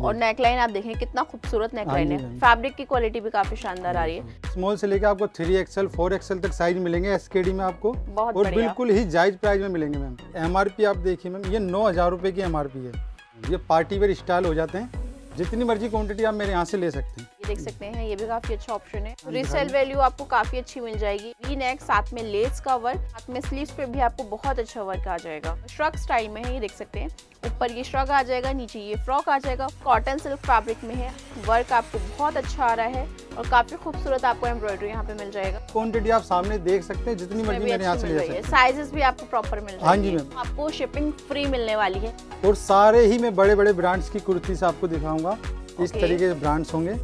और नेकलाइन आप देखें कितना खूबसूरत नेकलाइन हाँ है फैब्रिक हाँ की क्वालिटी भी काफी शानदार आ रही है स्मॉल से लेकर आपको थ्री एक्सएल फोर एक्सएल तक साइज मिलेंगे एस में आपको बहुत और बिल्कुल ही जायज प्राइस में मिलेंगे मैम एम आप देखिए मैम ये नौ हजार की एम है ये पार्टी वेयर स्टाइल हो जाते हैं जितनी मर्जी क्वान्टिटी आप मेरे यहाँ से ले सकते हैं ये देख सकते हैं ये भी काफ़ी अच्छा ऑप्शन है रिसेल हाँ वैल्यू हाँ आपको काफ़ी अच्छी मिल जाएगी वी नेक साथ में लेस का वर्क साथ में स्लीव पे भी आपको बहुत अच्छा वर्क आ जाएगा श्रग स्टाइल में है ये देख सकते हैं ऊपर ये श्रग आ जाएगा नीचे ये फ्रॉक आ जाएगा कॉटन सिल्क फैब्रिक में है वर्क आपको बहुत अच्छा आ रहा है और काफी खूबसूरत आपको एम्ब्रॉयडरी यहाँ पे मिल जाएगा क्वान्टिटी आप सामने देख सकते हैं जितनी मर्जी मैंने यहाँ से ले सकते हैं साइजेस भी आपको प्रॉपर मिल हाँ जी मैम आपको शिपिंग फ्री मिलने वाली है और सारे ही मैं बड़े बड़े ब्रांड्स की कुर्ती आपको दिखाऊंगा okay. इस तरीके के ब्रांड्स होंगे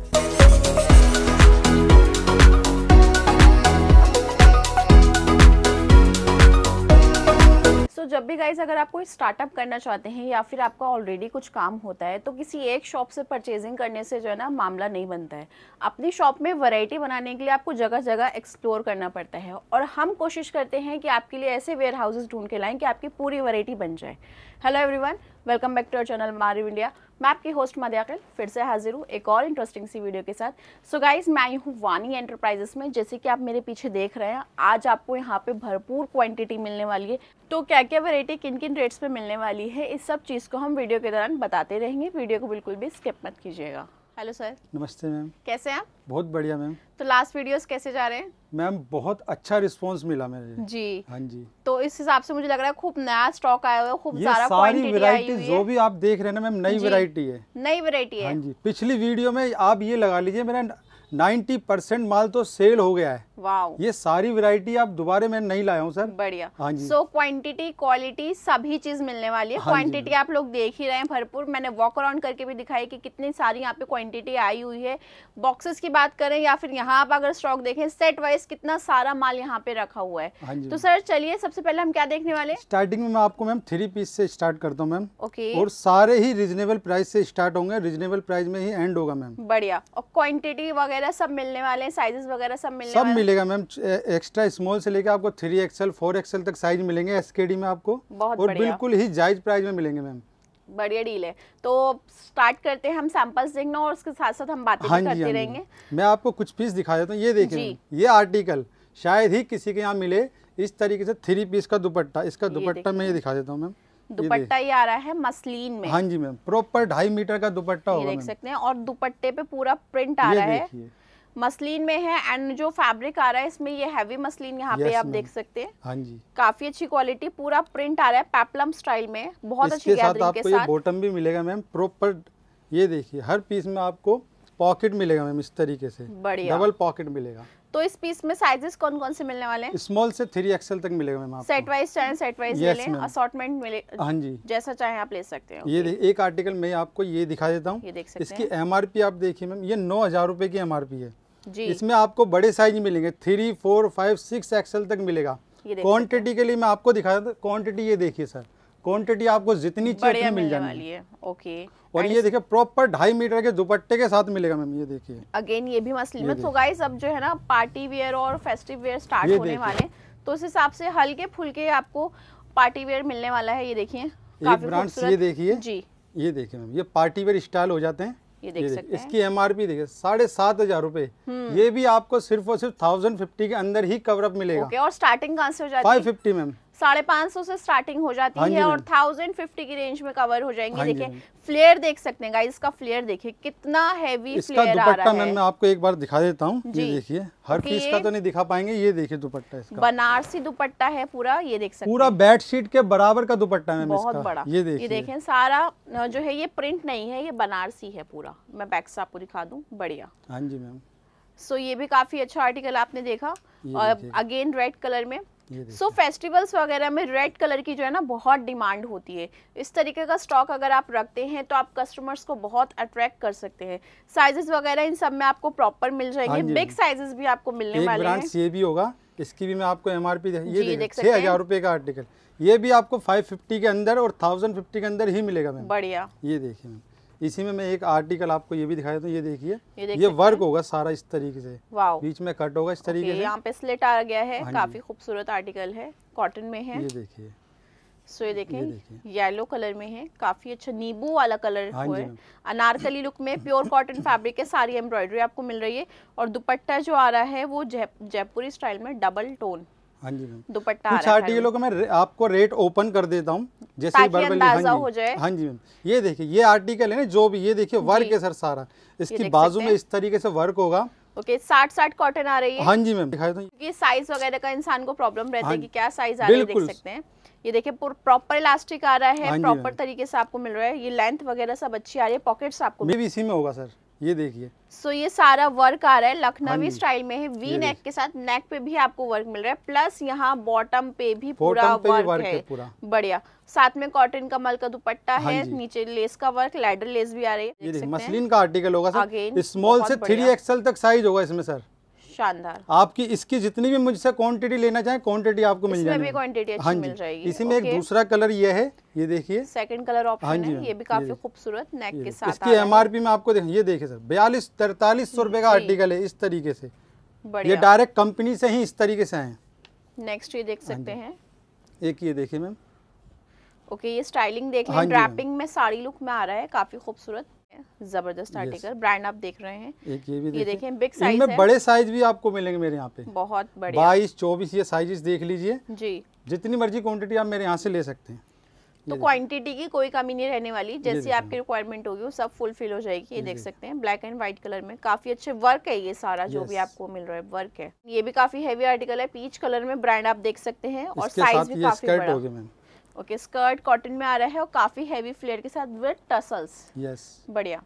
सो so, जब भी गाइज अगर आप कोई स्टार्टअप करना चाहते हैं या फिर आपका ऑलरेडी कुछ काम होता है तो किसी एक शॉप से परचेजिंग करने से जो है ना मामला नहीं बनता है अपनी शॉप में वैरायटी बनाने के लिए आपको जगह जगह एक्सप्लोर करना पड़ता है और हम कोशिश करते हैं कि आपके लिए ऐसे वेयर हाउसेज ढूंढ के लाएँ कि आपकी पूरी वरायटी बन जाए hello everyone welcome back to our channel Mariv India मैं आपकी होस्ट मध्याकल फिर से हाजिर हूँ एक और इंटरेस्टिंग सी वीडियो के साथ सो so गाइज मैं आई हूँ वानी एंटरप्राइजेस में जैसे कि आप मेरे पीछे देख रहे हैं आज आपको यहाँ पे भरपूर क्वांटिटी मिलने वाली है तो क्या क्या वैरायटी किन किन रेट्स पे मिलने वाली है इस सब चीज़ को हम वीडियो के दौरान बताते रहेंगे वीडियो को बिल्कुल भी स्किप मत कीजिएगा हेलो सर नमस्ते मैम कैसे हैं आप बहुत बढ़िया मैम तो लास्ट वीडियोस कैसे जा रहे हैं मैम बहुत अच्छा रिस्पांस मिला मेरे जी हाँ जी तो इस हिसाब से मुझे लग रहा है खूब नया स्टॉक आया हुआ है खूब सारा सारी वैरायटी जो भी आप देख रहे हैं ना मैम नई वैरायटी है नई वेरायटी है हाँ जी पिछली वीडियो में आप ये लगा लीजिए मेरा नाइन्टी परसेंट माल तो सेल हो गया है ये सारी वेरायटी आप दोबारे में नहीं लाया हूँ सर बढ़िया हाँ जी सो क्वान्टिटी क्वालिटी सभी चीज मिलने वाली है क्वांटिटी हाँ आप लोग देख ही रहे हैं भरपूर मैंने वॉक अराउंड करके भी दिखाई कि कितनी सारी यहाँ पे क्वांटिटी आई हुई है बॉक्सेस की बात करें या फिर यहाँ आप अगर स्टॉक देखें सेट वाइज कितना सारा माल यहाँ पे रखा हुआ है हाँ तो सर चलिए सबसे पहले हम क्या देखने वाले स्टार्टिंग में आपको मैम थ्री पीस से स्टार्ट करता हूँ मैम ओके और सारे ही रिजनेबल प्राइस से स्टार्ट होंगे रिजनेबल प्राइस में ही एंड होगा मैम बढ़िया और क्वांटिटी वगैरह सब मिलने वाले साइजेस वगैरह सब मिलने मिलेगा मैम एक्स्ट्रा स्मॉल से लेकर आपको थ्री एक्सएल फोर एक्सएल तक साइज मिलेंगे एस में आपको और बिल्कुल ही जायज प्राइस में मिलेंगे मैम बढ़िया डील है तो स्टार्ट करते हैं हम सैंपल्स देखना और उसके साथ साथ हम बातें हाँ, हाँ करते हाँ रहेंगे मैं आपको कुछ पीस दिखा देता हूँ ये देखिए ये आर्टिकल शायद ही किसी के यहाँ मिले इस तरीके से थ्री पीस का दुपट्टा इसका दुपट्टा मैं ये दिखा देता हूँ मैम दुपट्टा ये आ रहा है मसलिन में हाँ जी मैम प्रॉपर ढाई मीटर का दुपट्टा देख सकते हैं और दुपट्टे पे पूरा प्रिंट आ रहा है मसलिन में है एंड जो फैब्रिक आ रहा है इसमें ये हैवी मसलिन यहाँ पे आप देख सकते हैं हाँ जी काफी अच्छी क्वालिटी पूरा प्रिंट आ रहा है पेपलम स्टाइल में बहुत अच्छी साथ आपको ये बॉटम भी मिलेगा मैम प्रॉपर ये देखिए हर पीस में आपको पॉकेट मिलेगा मैम इस तरीके से बढ़िया डबल पॉकेट मिलेगा तो इस पीस में साइजेस कौन कौन से मिलने वाले हैं स्मॉल से थ्री एक्सएल तक मिलेगा मैम सेट वाइज चाहे सेट वाइज yes, मिले असॉर्टमेंट मिले हाँ जी जैसा चाहे आप ले सकते हैं ये एक आर्टिकल मैं आपको ये दिखा देता हूँ इसकी एम आप देखिए मैम ये नौ हजार रूपए की एम है जी इसमें आपको बड़े साइज मिलेंगे three four five six XL तक मिलेगा क्वान्टिटी के लिए मैं आपको दिखा देता क्वान्टिटी ये देखिए सर क्वांटिटी आपको जितनी चाहिए मिल जानी है ओके और ये देखिए प्रॉपर ढाई मीटर के दुपट्टे के साथ मिलेगा मैम ये देखिए अगेन ये भी मसली में तो गाइस अब जो है ना पार्टी वेयर और फेस्टिव वेयर स्टार्ट होने वाले तो उस हिसाब से हल्के फुलके आपको पार्टी वेयर मिलने वाला है ये देखिए काफी ब्रांड ये देखिए जी ये देखिए मैम ये पार्टी वेयर स्टाइल हो जाते हैं ये देख सकते हैं इसकी एम आर पी देखिए साढ़े सात हजार रूपए हम्म। ये भी आपको सिर्फ और सिर्फ थाउजेंड फिफ्टी के अंदर ही कवरअप मिलेगा ओके, और स्टार्टिंग कहाँ से हो जाती है फाइव फिफ्टी मैम साढ़े पांच सौ से स्टार्टिंग हो जाती हाँ है और थाउजेंड हाँ फिफ्टी की रेंज में कवर हो जाएंगे हाँ देखिए फ्लेयर देख सकते हैं गाइस इसका फ्लेयर देखिए कितना हैवी फ्लेयर आ रहा है मैं आपको एक बार दिखा देता हूँ ये देखिए हर पीस का तो नहीं दिखा पाएंगे ये देखिए दुपट्टा इसका बनारसी दुपट्टा है पूरा ये देख सकते पूरा बेडशीट के बराबर का दुपट्टा है बहुत बड़ा ये देखिए देखे सारा जो है ये प्रिंट नहीं है ये बनारसी है पूरा मैं बैक से आपको दिखा दूँ बढ़िया हाँ जी मैम सो ये भी काफी अच्छा आर्टिकल आपने देखा और अगेन रेड कलर में सो फेस्टिवल्स वगैरह में रेड कलर की जो है ना बहुत डिमांड होती है इस तरीके का स्टॉक अगर आप रखते हैं तो आप कस्टमर्स को बहुत अट्रैक्ट कर सकते हैं साइजेस वगैरह इन सब में आपको प्रॉपर मिल जाएंगे बिग हाँ साइजेस हाँ भी आपको मिलने वाले हैं ये भी होगा इसकी भी मैं आपको एम आर पी छः हजार रुपये का आर्टिकल ये भी आपको फाइव के अंदर और थाउजेंड के अंदर ही मिलेगा मैम बढ़िया ये देखिए मैम इसी में मैं एक आर्टिकल आपको ये भी दिखाया देता ये देखिए ये, वर्क होगा सारा इस तरीके से बीच में कट होगा इस तरीके से यहाँ पे स्लेट आ गया है हाँ काफी खूबसूरत आर्टिकल है कॉटन में है ये देखिए सो ये देखें येलो कलर में है काफी अच्छा नींबू वाला कलर हाँ है अनारकली लुक में प्योर कॉटन फैब्रिक के सारी एम्ब्रॉयडरी आपको मिल रही है और दुपट्टा जो आ रहा है वो जयपुरी जै, स्टाइल में डबल टोन हाँ जी मैम दुपट्टा कुछ आर्टिकलों का मैं आपको रेट ओपन कर देता हूँ जैसे हाँ जी हाँ जी मैम ये देखिए ये आर्टिकल है ना जो भी ये देखिए वर्क है सर सारा इसकी बाजू में इस तरीके से वर्क होगा ओके साठ साठ कॉटन आ रही है हाँ जी मैम दिखाई तो- क्योंकि साइज वगैरह का इंसान को प्रॉब्लम रहता हाँ है की क्या साइज आ रही है देख सकते हैं ये देखिए प्रॉपर इलास्टिक आ रहा है प्रॉपर हाँ तरीके से आपको मिल रहा है ये लेंथ वगैरह सब अच्छी आ रही है पॉकेट्स आपको मे भी इसी में होगा सर ये देखिए सो so, ये सारा वर्क आ रहा है लखनवी स्टाइल हाँ में है वी नेक के साथ नेक पे भी आपको वर्क मिल रहा है प्लस यहाँ बॉटम पे भी पूरा वर्क, वर्क, वर्क है, है पूरा बढ़िया साथ में कॉटन कमल का दुपट्टा हाँ है नीचे लेस का वर्क लेडर लेस भी आ रही है मसलिन का आर्टिकल होगा सर स्मॉल से थ्री एक्सएल तक साइज होगा इसमें सर शानदार आपकी इसकी जितनी भी मुझसे क्वांटिटी लेना चाहे क्वांटिटी आपको मिल जाएगी इसमें भी क्वांटिटी अच्छी हाँ मिल जाएगी इसी में एक दूसरा कलर ये है ये देखिए सेकंड कलर ऑप्शन है ये भी काफी खूबसूरत नेक के साथ इसकी एमआरपी में आपको ये देखिए सर बयालीस तैतालीस सौ रुपए का आर्टिकल है इस तरीके से ये डायरेक्ट कंपनी से ही इस तरीके से आए नेक्स्ट ये देख हाँ सकते हैं एक ये देखिए मैम ओके ये स्टाइलिंग देख लें ड्रैपिंग हाँ में साड़ी लुक में आ रहा है काफी खूबसूरत जबरदस्त आर्टिकल ब्रांड आप देख रहे हैं एक ये भी ये देखें बिग साइज इनमें बड़े साइज भी आपको मिलेंगे मेरे यहाँ पे बहुत बड़े बाईस चौबीस ये साइजेस देख लीजिए जी जितनी मर्जी क्वांटिटी आप मेरे यहाँ से ले सकते हैं तो क्वांटिटी की कोई कमी नहीं रहने वाली जैसी आपकी रिक्वायरमेंट होगी वो सब फुलफिल हो जाएगी ये देख सकते हैं ब्लैक एंड व्हाइट कलर में काफी अच्छे वर्क है ये सारा जो भी आपको मिल रहा है वर्क है ये भी काफी हैवी आर्टिकल है पीच कलर में ब्रांड आप देख सकते हैं और साइज भी काफी बड़ा ओके स्कर्ट कॉटन में आ रहा है और काफी हैवी फ्लेयर के साथ विद टसल्स यस बढ़िया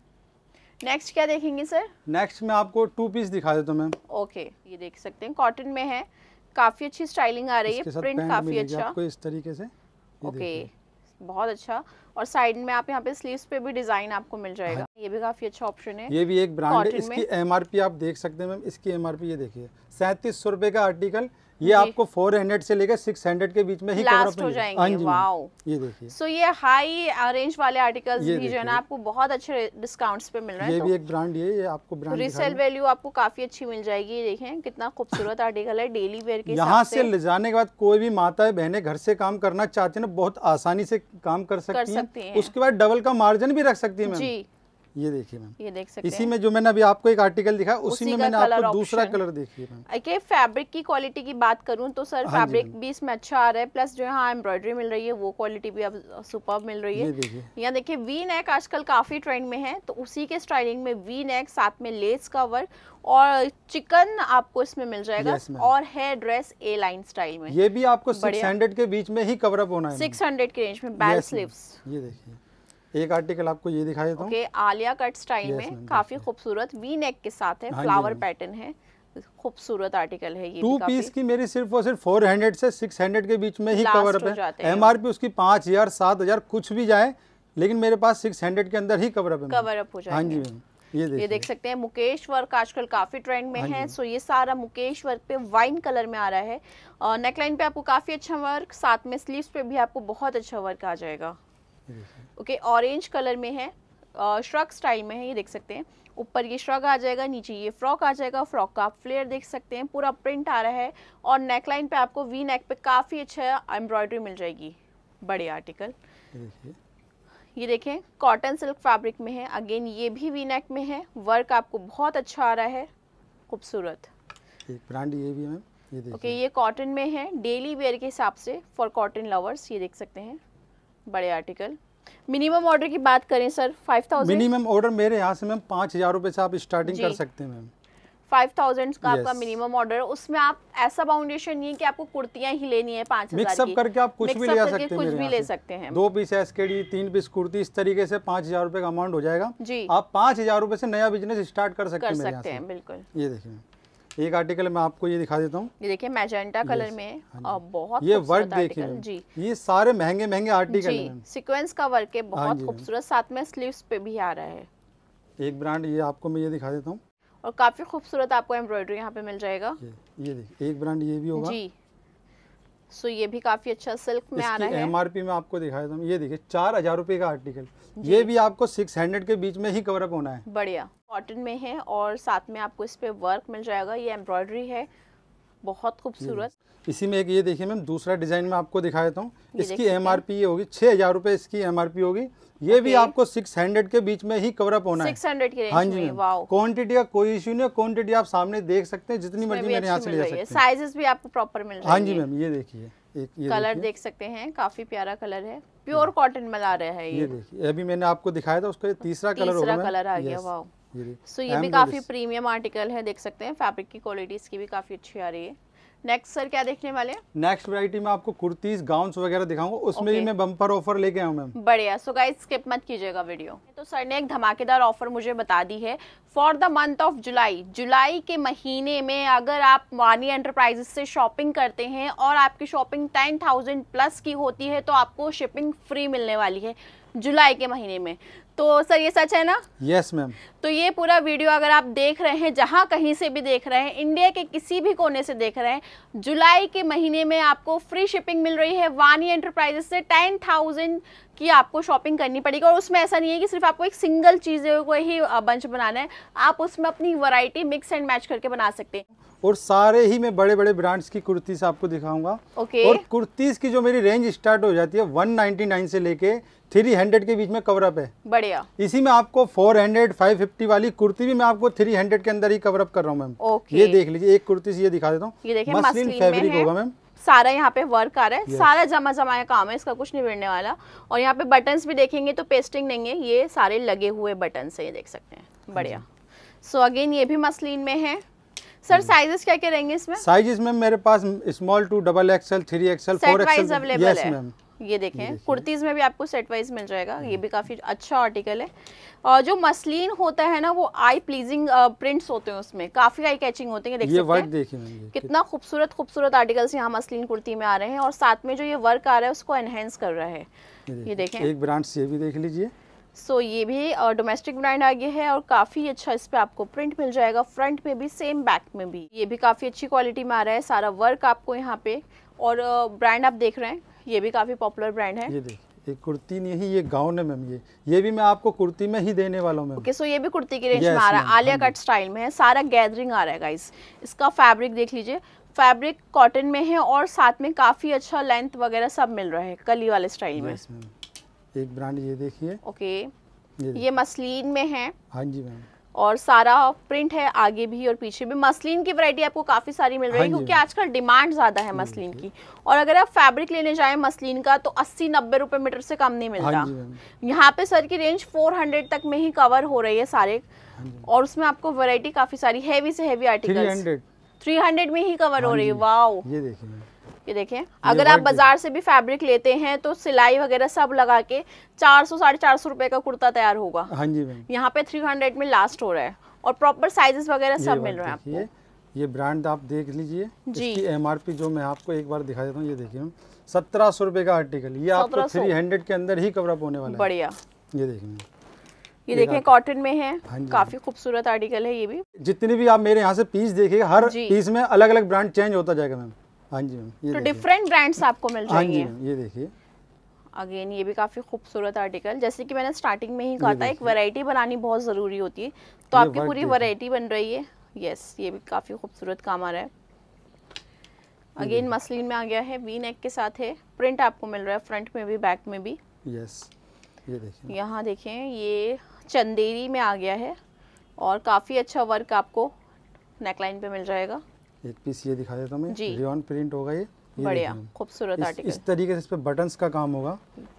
नेक्स्ट क्या देखेंगे सर नेक्स्ट में आपको टू पीस दिखा देता हूं मैम ओके ये देख सकते हैं कॉटन में है काफी अच्छी स्टाइलिंग आ रही है प्रिंट काफी अच्छा आपको इस तरीके से ओके बहुत अच्छा और साइड में आप यहाँ पे स्लीव्स पे भी डिजाइन आपको मिल जाएगा हाँ। ये भी काफी अच्छा ऑप्शन है ये भी एक ब्रांड है इसकी एमआरपी आप देख सकते हैं मैम इसकी एमआरपी ये देखिए सैंतीस सौ रुपए का आर्टिकल ये आपको 400 से लेकर 600 के बीच में ही लास्ट हो जाएंगे वाओ हाँ ये देखिए सो ये हाई रेंज वाले आर्टिकल्स भी जो है ना आपको बहुत अच्छे डिस्काउंट्स पे मिल रहे हैं ये तो भी एक ब्रांड है ये आपको ब्रांड रीसेल वैल्यू आपको काफी अच्छी मिल जाएगी देखें कितना खूबसूरत आर्टिकल है डेली वेयर के यहाँ से ले जाने के बाद कोई भी माता बहने घर से काम करना चाहते है ना बहुत आसानी से काम कर सकती है उसके बाद डबल का मार्जिन भी रख सकती है जी ये देखिए मैम ये देख सकते इसी में जो मैंने अभी आपको एक आर्टिकल दिखा उसी में मैंने आपको दूसरा कलर देखिए मैम फैब्रिक की क्वालिटी की बात करूँ तो सर हाँ फैब्रिक भी इसमें अच्छा आ रहा है प्लस जो यहाँ एम्ब्रॉयडरी मिल रही है वो क्वालिटी भी अब सुपर मिल रही है यहाँ देखिये वी नेक आजकल काफी ट्रेंड में है तो उसी के स्टाइलिंग में वी नेक साथ में लेस का वर्क और चिकन आपको इसमें मिल जाएगा yes, और hair dress A line style में ये भी आपको 600 के बीच में ही कवरअप होना है 600 के रेंज में बैल स्लीव्स ये देखिए एक आर्टिकल आपको ये दिखाई देता हूँ आलिया कट स्टाइल में काफी खूबसूरत वी नेक के साथ है फ्लावर हाँ पैटर्न है खूबसूरत आर्टिकल है ये टू पीस की मेरी सिर्फ और सिर्फ फोर हंड्रेड से सिक्स हंड्रेड के बीच में ही कवर अप है एमआरपी उसकी पाँच हजार सात हजार कुछ भी जाए लेकिन मेरे पास सिक्स हंड्रेड के अंदर ही कवर अप है कवर अप हो जाए हाँ जी मैम ये, ये देख सकते हैं मुकेश वर्क आजकल काफी ट्रेंड में हाँ है सो ये सारा मुकेश वर्क पे वाइन कलर में आ रहा है नेकलाइन पे आपको काफी अच्छा वर्क साथ में स्लीव्स पे भी आपको बहुत अच्छा वर्क आ जाएगा ओके ऑरेंज कलर में है श्रग स्टाइल में है ये देख सकते हैं ऊपर ये श्रग आ जाएगा नीचे ये फ्रॉक आ जाएगा फ्रॉक का आप फ्लेयर देख सकते हैं पूरा प्रिंट आ रहा है और नेक लाइन पे आपको वी नेक पे काफ़ी अच्छा एम्ब्रॉयडरी मिल जाएगी बड़े आर्टिकल ये देखें कॉटन सिल्क फैब्रिक में है अगेन ये भी वी नेक में है वर्क आपको बहुत अच्छा आ रहा है खूबसूरत ब्रांड ये भी है ओके ये कॉटन में है डेली वेयर के हिसाब से फॉर कॉटन लवर्स ये देख सकते हैं बड़े आर्टिकल मिनिमम ऑर्डर की बात करें sir five thousand minimum order मेरे यहाँ से मैम पाँच हज़ार रुपये से आप स्टार्टिंग कर सकते हैं मैम फाइव थाउजेंड का yes. आपका मिनिमम ऑर्डर उसमें आप ऐसा बाउंडेशन नहीं है कि आपको कुर्तियां ही लेनी है पाँच मिक्सअप करके आप कुछ भी ले जा सकते हैं कुछ भी ले सकते हैं दो पीस एस के डी तीन पीस कुर्ती इस तरीके से पाँच हजार रूपए का अमाउंट हो जाएगा जी आप पाँच हजार रूपए से नया बिजनेस स्टार्ट कर सकते हैं बिल्कुल ये देखिए एक आर्टिकल मैं आपको ये दिखा देता हूँ ये देखिए मैजेंटा कलर yes. हाँ में और बहुत ये वर्क देखिए जी ये सारे महंगे महंगे आर्टिकल जी सीक्वेंस का वर्क है बहुत हाँ। खूबसूरत साथ में स्लीव्स पे भी आ रहा है एक ब्रांड ये आपको मैं ये दिखा देता हूँ और काफी खूबसूरत आपको एम्ब्रॉयडरी यहाँ पे मिल जाएगा ये देखिए एक ब्रांड ये भी होगा जी सो ये भी काफी अच्छा सिल्क में आ रहा है एमआरपी में आपको दिखाया था ये देखिए चार हजार रूपए का आर्टिकल ये भी आपको सिक्स हंड्रेड के बीच में ही कवरअप होना है बढ़िया कॉटन में है और साथ में आपको इस पे वर्क मिल जाएगा ये एम्ब्रॉयडरी है बहुत खूबसूरत हम्म। इसी में एक ये देखिए मैम दूसरा डिज़ाइन में आपको दिखा देता हूँ इसकी एम आर पी ये होगी छह हज़ार रूपए इसकी एम आर पी होगी ये भी आपको सिक्स हंड्रेड के बीच में ही कवरअप होना सिक्स हंड्रेड की हाँ जी क्वान्टिटी का कोई इश्यू नहीं क्वान्टिटी आप सामने देख सकते हैं जितनी मर्जी मेरे यहाँ से ले जा सकते हैं साइजेस भी आपको प्रॉपर मिल हाँ जी मैम ये देखिए एक ये कलर देख सकते हैं काफी प्यारा कलर है प्योर कॉटन हाँ। में ला रहे हैं ये देखिए अभी मैंने आपको दिखाया था उसका तीसरा कलर होगा कलर आ गया वाह सो so, ये भी काफ़ी प्रीमियम आर्टिकल है देख सकते हैं फैब्रिक की क्वालिटी इसकी भी काफ़ी अच्छी आ रही है नेक्स्ट सर क्या देखने वाले नेक्स्ट वैरायटी में आपको कुर्तीज गाउन वगैरह दिखाऊंगा उसमें okay. भी मैं बम्पर ऑफर लेके आऊँ मैम बढ़िया सो गाइस स्किप मत कीजिएगा वीडियो तो सर ने एक धमाकेदार ऑफर मुझे बता दी है for the month of July जुलाई के महीने में अगर आप वानी एंटरप्राइजेस से शॉपिंग करते हैं और आपकी शॉपिंग टेन थाउजेंड प्लस की होती है तो आपको शिपिंग फ्री मिलने वाली है जुलाई के महीने में तो सर ये सच है ना यस yes, मैम तो ये पूरा वीडियो अगर आप देख रहे हैं जहाँ कहीं से भी देख रहे हैं इंडिया के किसी भी कोने से देख रहे हैं जुलाई के महीने में आपको फ्री शिपिंग मिल रही है वानी एंटरप्राइजेस से टेन थाउजेंड कि आपको शॉपिंग करनी पड़ेगी और उसमें ऐसा नहीं है कि सिर्फ आपको एक सिंगल चीज को ही बंच बनाना है आप उसमें अपनी वैरायटी मिक्स एंड मैच करके बना सकते हैं और सारे ही मैं बड़े बड़े ब्रांड्स की कुर्तीस आपको दिखाऊंगा ओके okay. और कुर्तीस की जो मेरी रेंज स्टार्ट हो जाती है 199 से लेके 300 के बीच में कवरअप है बढ़िया इसी में आपको 400, 550 वाली कुर्ती भी मैं आपको 300 के अंदर ही कवरअप कर रहा हूँ मैम okay. ये देख लीजिए एक कुर्ती ये दिखा देता हूँ मसलिन फैब्रिक होगा मैम सारा यहाँ पे वर्क आ रहा है yes. सारा जमा जमाया काम है इसका कुछ नहीं बिड़ने वाला और यहाँ पे बटन भी देखेंगे तो पेस्टिंग नहीं है ये सारे लगे हुए बटन से ये देख सकते हैं बढ़िया सो अगेन ये भी मसलिन में है सर साइजेस क्या क्या रहेंगे इसमें साइजेस में मेरे पास small to double XL three XL four XL available है ये देखें कुर्तीज़ में भी आपको सेट वाइज मिल जाएगा ये भी हम्म। काफ़ी अच्छा आर्टिकल है और जो मसलिन होता है ना वो आई प्लीजिंग प्रिंट्स होते हैं उसमें काफ़ी आई कैचिंग होते हैं देख ये वर्क देखिए कितना खूबसूरत खूबसूरत आर्टिकल्स यहाँ मसलिन कुर्ती में आ रहे हैं और साथ में जो ये वर्क आ रहा है उसको एनहेंस कर रहा है ये देखें एक ब्रांड से भी देख लीजिए सो ये भी डोमेस्टिक ब्रांड आगे है और काफ़ी अच्छा इस पे आपको प्रिंट मिल जाएगा फ्रंट में भी सेम बैक में भी ये भी काफ़ी अच्छी क्वालिटी में आ रहा है सारा वर्क आपको यहाँ पे और ब्रांड आप देख रहे हैं ये भी काफ़ी पॉपुलर ब्रांड है ये देखिए ये कुर्ती नहीं ये गाउन है मैम ये ये भी मैं आपको कुर्ती में ही देने वाला हूँ okay, so ये भी कुर्ती की रेंज में हाँ आ रहा है आलिया कट स्टाइल में है सारा गैदरिंग आ रहा है गाइस इसका फैब्रिक देख लीजिए फैब्रिक कॉटन में है और साथ में काफ़ी अच्छा लेंथ वगैरह सब मिल रहा है कली वाले स्टाइल में एक ब्रांड ये देखिए ओके okay, ये, ये मसलिन में है हाँ जी मैम और सारा प्रिंट है आगे भी और पीछे भी मसलिन की वैरायटी आपको काफ़ी सारी मिल रही है हाँ क्योंकि हाँ आजकल डिमांड ज़्यादा है मसलिन की और अगर आप फैब्रिक लेने जाएं मसलिन का तो 80 नब्बे रुपए मीटर से कम नहीं मिलता हाँ यहाँ पे सर की रेंज 400 तक में ही कवर हो रही है सारे और उसमें आपको वैरायटी काफ़ी सारी हैवी से हैवी आर्टिकल थ्री हंड्रेड में ही कवर हो रही है वाओ ये देखिए ये देखे अगर आप बाजार से भी फैब्रिक लेते हैं तो सिलाई वगैरह सब लगा के चार सौ साढ़े चार सौ रूपये का कुर्ता तैयार होगा हाँ जी यहाँ पे थ्री हंड्रेड में लास्ट हो रहा है और प्रॉपर साइजेस वगैरह सब मिल रहे हैं आपको ये ब्रांड आप देख लीजिए इसकी एमआरपी जो मैं आपको एक बार दिखा देता हूँ ये देखिए सत्रह सौ रुपए का आर्टिकल ये आपको थ्री हंड्रेड के अंदर ही कवर अप होने वाला है बढ़िया ये देखिए ये देखिए कॉटन में है हाँ काफी खूबसूरत आर्टिकल है ये भी जितनी भी आप मेरे यहाँ से पीस देखिए हर पीस में अलग अलग ब्रांड चेंज होता जाएगा मैम हाँ जी मैम तो डिफरेंट ब्रांड्स आपको मिल हाँ जाएंगे हाँ ये देखिए अगेन ये भी काफ़ी खूबसूरत आर्टिकल जैसे कि मैंने स्टार्टिंग में ही कहा था एक वैरायटी बनानी बहुत ज़रूरी होती है तो आपकी पूरी वैरायटी बन रही है यस ये भी काफ़ी खूबसूरत काम आ रहा है अगेन मसलिन में आ गया है वी नेक के साथ है प्रिंट आपको मिल रहा है फ्रंट में भी बैक में भी यस ये देखिए यहाँ देखें ये चंदेरी में आ गया है और काफ़ी अच्छा वर्क आपको नेकलाइन पे मिल जाएगा एक पीस ये दिखा देता हूँ मैं रियॉन प्रिंट होगा ये बढ़िया खूबसूरत आर्टिकल इस तरीके से इस पे बटन्स का काम होगा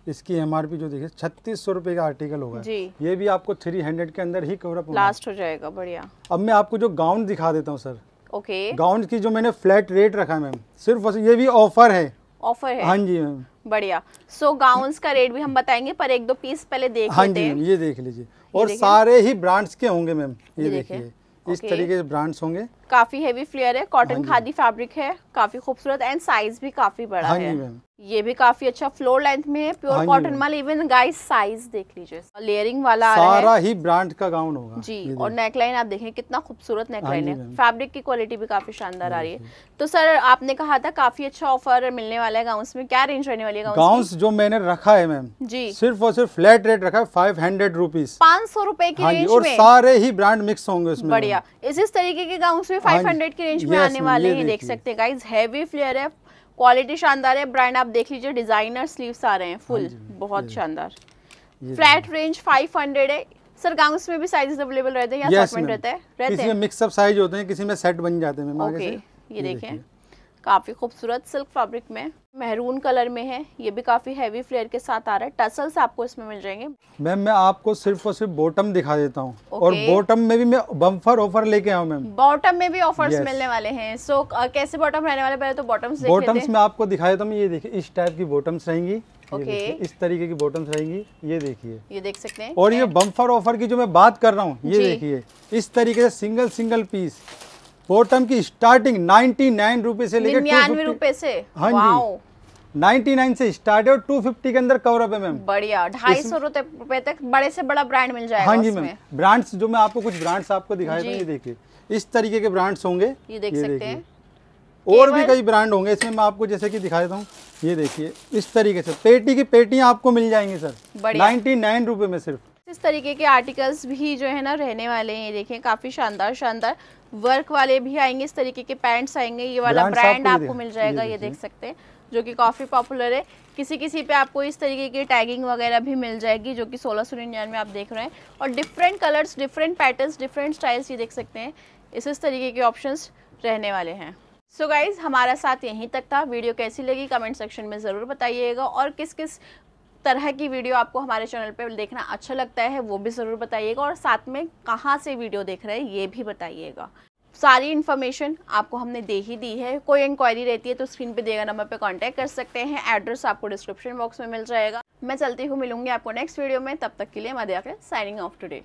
इसकी एमआरपी जो देखिए छत्तीस सौ रूपए का आर्टिकल होगा ये भी आपको थ्री हंड्रेड के अंदर ही कवर अप लास्ट हो जाएगा बढ़िया अब मैं आपको जो गाउन दिखा देता हूँ सर ओके गाउन की जो मैंने फ्लैट रेट रखा है मैम सिर्फ ये भी ऑफर है ऑफर है हाँ जी मैम बढ़िया सो गाउन का रेट भी हम बताएंगे पर एक दो पीस पहले देख हाँ जी ये देख लीजिए और सारे ही ब्रांड्स के होंगे मैम ये देखिए इस तरीके से ब्रांड्स होंगे काफी हेवी फ्लेयर है कॉटन हाँ खादी फैब्रिक है काफी खूबसूरत एंड साइज भी काफी बड़ा हाँ है ये भी काफी अच्छा फ्लोर लेंथ में है प्योर कॉटन हाँ माल इवन गाइस साइज देख लीजिए लेयरिंग वाला सारा ही ब्रांड का गाउन होगा जी और नेकलाइन आप देखें कितना खूबसूरत नेकलाइन हाँ है फैब्रिक की क्वालिटी भी काफी शानदार आ रही है तो सर आपने कहा था काफी अच्छा ऑफर मिलने वाला है गाउन में क्या रेंज रहने वाली है गाउन जो मैंने रखा है मैम जी सिर्फ और सिर्फ फ्लैट रेट रखा है फाइव हंड्रेड रुपीज पाँच सौ रूपए की हाँ और सारे ही ब्रांड मिक्स होंगे बढ़िया इस तरीके के गाउन में फाइव हंड्रेड की रेंज में आने वाले ही देख सकते हैं गाइज हैवी फ्लेयर है क्वालिटी शानदार है ब्रांड आप देख लीजिए डिजाइनर स्लीव्स आ रहे हैं फुल हाँ बहुत शानदार फ्लैट रेंज 500 है सर गाउन्स में भी साइजेस अवेलेबल रहते हैं या yes, रहता है रहते किसी में मिक्सअप साइज होते हैं किसी में सेट बन जाते हैं ओके ये देखें काफी खूबसूरत सिल्क फैब्रिक में मेहरून कलर में है ये भी काफ़ी हैवी फ्लेयर के साथ आ रहा है टसल्स आपको इसमें मिल जाएंगे मैम मैं आपको सिर्फ और सिर्फ बॉटम दिखा देता हूँ okay. और बॉटम में भी मैं बम्फर ऑफर लेके आऊँ मैम बॉटम में भी ऑफर्स yes. मिलने वाले हैं सो so, uh, कैसे बॉटम रहने वाले पहले तो बॉटम्स बॉटम्स में आपको दिखा देता हूँ ये देखिए इस टाइप की बॉटम्स रहेंगी ओके इस तरीके की बॉटम्स रहेंगी ये देखिए ये देख सकते हैं और ये बम्फर ऑफर की जो मैं बात कर रहा हूँ ये देखिए इस तरीके से सिंगल सिंगल पीस फोर टर्म की स्टार्टिंग नाइन्टी नाइन रुपीज से लेकर निन्यानवे रुपए से हाँ जी नाइन्टी नाइन से स्टार्ट है और टू फिफ्टी के अंदर कवर अप है मैम बढ़िया ढाई सौ रूपए तक बड़े से बड़ा ब्रांड मिल जाएगा हाँ जी मैम ब्रांड्स जो मैं आपको कुछ ब्रांड्स आपको दिखाई था ये देखिए इस तरीके के ब्रांड्स होंगे ये देख सकते हैं और भी कई ब्रांड होंगे इसमें मैं आपको जैसे कि देता हूँ ये देखिए इस तरीके से पेटी की पेटियाँ आपको मिल जाएंगी सर नाइन्टी नाइन रुपये में सिर्फ इस तरीके के आर्टिकल्स भी जो है ना रहने वाले हैं ये देखें काफ़ी शानदार शानदार वर्क वाले भी आएंगे इस तरीके के पैंट्स आएंगे ये वाला ब्रांड आपको मिल जाएगा ये देख सकते हैं जो कि काफ़ी पॉपुलर है किसी किसी पे आपको इस तरीके की टैगिंग वगैरह भी मिल जाएगी जो कि सोलह सौ निन्यानवे आप देख रहे हैं और different colours different patterns different styles ये देख सकते हैं इस इस तरीके के ऑप्शंस रहने वाले हैं सो so गाइज हमारा साथ यहीं तक था वीडियो कैसी लगी कमेंट सेक्शन में ज़रूर बताइएगा और किस किस तरह की वीडियो आपको हमारे चैनल पर देखना अच्छा लगता है वो भी ज़रूर बताइएगा और साथ में कहाँ से वीडियो देख रहे हैं ये भी बताइएगा सारी इन्फॉर्मेशन आपको हमने दे ही दी है कोई इंक्वायरी रहती है तो स्क्रीन पे देगा नंबर पे कांटेक्ट कर सकते हैं एड्रेस आपको डिस्क्रिप्शन बॉक्स में मिल जाएगा मैं चलती हूँ मिलूंगी आपको नेक्स्ट वीडियो में तब तक के लिए मध्या के साइनिंग ऑफ टुडे